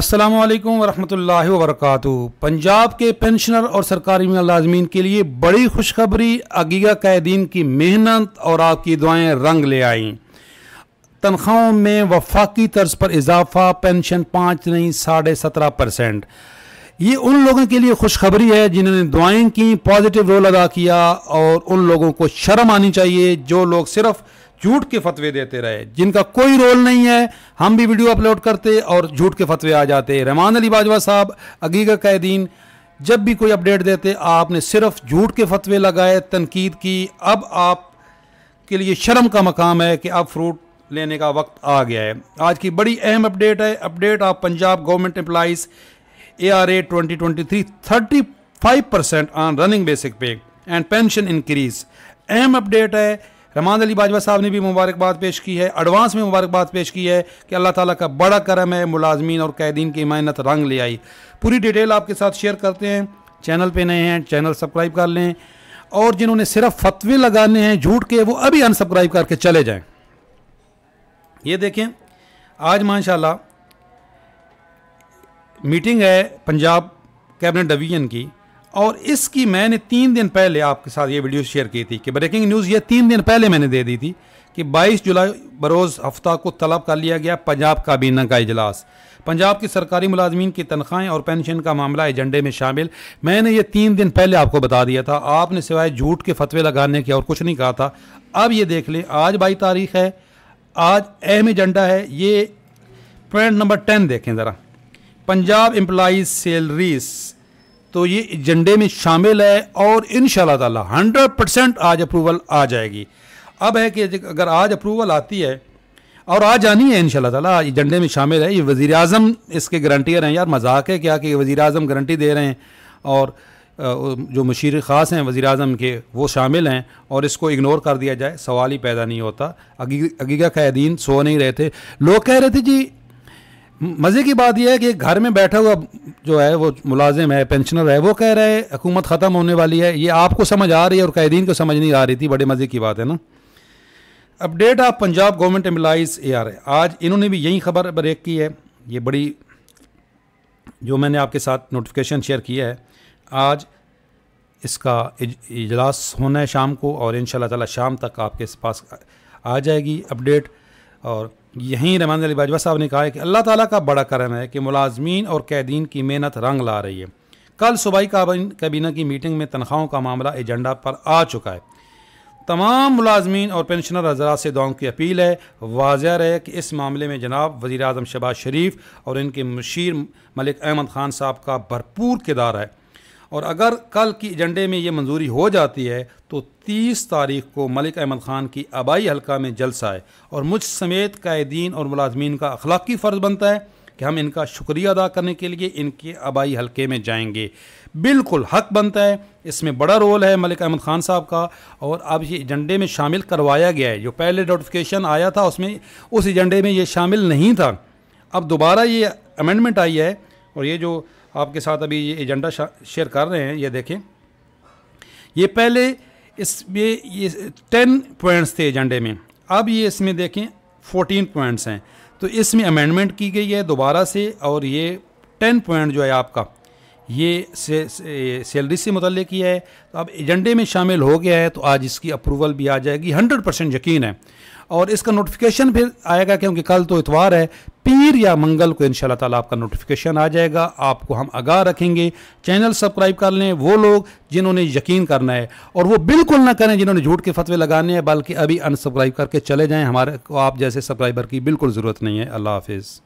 अस्सलाम वालेकुम वरहमतुल्लाहि वबरकاتہ पंजाब के पेंशनर और सरकारी मुलाजमीन के लिए बड़ी खुशखबरी अगीगा कैदीन की मेहनत और आपकी दुआएं रंग ले आई तनख्वाहों में वफाकी तर्ज पर इजाफा पेंशन पाँच नहीं साढ़े सत्रह परसेंट ये उन लोगों के लिए खुशखबरी है जिन्होंने दुआएं की पॉजिटिव रोल अदा किया और उन लोगों को शर्म आनी चाहिए जो लोग सिर्फ झूठ के फतवे देते रहे जिनका कोई रोल नहीं है हम भी वीडियो अपलोड करते और झूठ के फतवे आ जाते रहमान अली बाजवा साहब अगीगा कैदीन जब भी कोई अपडेट देते आपने सिर्फ झूठ के फतवे लगाए तनकीद की अब आप के लिए शर्म का मकाम है कि अब फ्रूट लेने का वक्त आ गया है आज की बड़ी अहम अपडेट है update of Punjab government employees A R A twenty twenty three thirty five percent on running basic pay and pension increase अहम अपडेट है रमान अली बाजवा साहब ने भी मुबारकबाद पेश की है एडवांस में मुबारकबाद पेश की है कि अल्लाह ताला का बड़ा करम है मुलाजमीन और कैदीन की मेहनत रंग ले आई पूरी डिटेल आपके साथ शेयर करते हैं चैनल पे नए हैं चैनल सब्सक्राइब कर लें और जिन्होंने सिर्फ फतवे लगाने हैं झूठ के वो अभी अनसब्सक्राइब करके चले जाएँ ये देखें आज माशा मीटिंग है पंजाब कैबिनेट डिवीजन की और इसकी मैंने तीन दिन पहले आपके साथ ये वीडियो शेयर की थी कि ब्रेकिंग न्यूज़ ये तीन दिन पहले मैंने दे दी थी कि 22 जुलाई बरोज़ हफ्ता को तलब कर लिया गया पंजाब काबीना का इजलास पंजाब की सरकारी मुलाजमीन की तनख्वाहें और पेंशन का मामला एजेंडे में शामिल मैंने ये तीन दिन पहले आपको बता दिया था आपने सिवाय झूठ के फतवे लगाने के और कुछ नहीं कहा था अब ये देख लें आज बाई तारीख है आज अहम एजेंडा है ये पॉइंट नंबर टेन देखें ज़रा पंजाब एम्प्लॉज सैलरीज तो ये एजेंडे में शामिल है और इन ताला हंड्रेड परसेंट आज अप्रूवल आ जाएगी अब है कि अगर आज अप्रूवल आती है और आ जानी है इन ताला एजेंडे में शामिल है ये वज़ी अजम इसके गारंटियर हैं यार मजाक है क्या कि वज़ी अजम गारंटी दे रहे हैं और जो मशीर ख़ास हैं वज़ी अजम के वो शामिल हैं और इसको इग्नोर कर दिया जाए सवाल ही पैदा नहीं होता अगीगा कैदीन सो नहीं रहे थे लोग कह रहे थे जी मज़े की बात यह है कि घर में बैठा हुआ जो है वो मुलाजिम है पेंशनर है वो कह रहे हैं हुकूमत ख़त्म होने वाली है ये आपको समझ आ रही है और कैदीन को समझ नहीं आ रही थी बड़े मज़े की बात है ना update of Punjab government employees A R आज इन्होंने भी यही खबर ब्रेक की है ये बड़ी जो मैंने आपके साथ नोटिफिकेशन शेयर किया है आज इसका इजलास होना है शाम को और इन शाम तक आपके पास आ जाएगी अपडेट और यहीं रमान अली बाजवा साहब ने कहा है कि अल्लाह ताला का बड़ा करम है कि मुलाजमीन और कैदीन की मेहनत रंग ला रही है कल सूबाई काबीना की मीटिंग में तनख्वाहों का मामला एजेंडा पर आ चुका है तमाम मुलाजमीन और पेंशनर हजरात से दुआओं की अपील है वाजह रहे कि इस मामले में जनाब वज़ी अजम शबाज शरीफ और इनके मशीर मलिक अहमद ख़ान साहब का भरपूर किरदार है और अगर कल की एजेंडे में ये मंजूरी हो जाती है तो 30 तारीख को मलिक अहमद ख़ान की आबाई हलका में जलसा है और मुझ समेत कायदीन और मुलाजमीन का अखलाकी फ़र्ज़ बनता है कि हम इनका शुक्रिया अदा करने के लिए इनके आबाई हलके में जाएंगे बिल्कुल हक बनता है इसमें बड़ा रोल है मलिक अहमद ख़ान साहब का और अब ये एजेंडे में शामिल करवाया गया है जो पहले नोटिफिकेशन आया था उसमें उस एजेंडे में ये शामिल नहीं था अब दोबारा ये अमेंडमेंट आई है और ये जो आपके साथ अभी ये एजेंडा शेयर कर रहे हैं ये देखें ये पहले इसमें ये टेन पॉइंट्स थे एजेंडे में अब ये इसमें देखें फोर्टीन पॉइंट्स हैं तो इसमें अमेंडमेंट की गई है दोबारा से और ये टेन पॉइंट जो है आपका ये से, से, सैलरी से मुतल किया है तो अब एजेंडे में शामिल हो गया है तो आज इसकी अप्रूवल भी आ जाएगी हंड्रेड परसेंट यकीन है और इसका नोटिफिकेशन फिर आएगा क्योंकि कल तो इतवार है पीर या मंगल को इन ताला आपका नोटिफिकेशन आ जाएगा आपको हम आगाह रखेंगे चैनल सब्सक्राइब कर लें वो लोग जिन्होंने यकीन करना है और वो बिल्कुल ना करें जिन्होंने झूठ के फतवे लगाने हैं बल्कि अभी अनसब्सक्राइब करके चले जाएं हमारे आप जैसे सब्सक्राइबर की बिल्कुल ज़रूरत नहीं है अल्लाह हाफिज़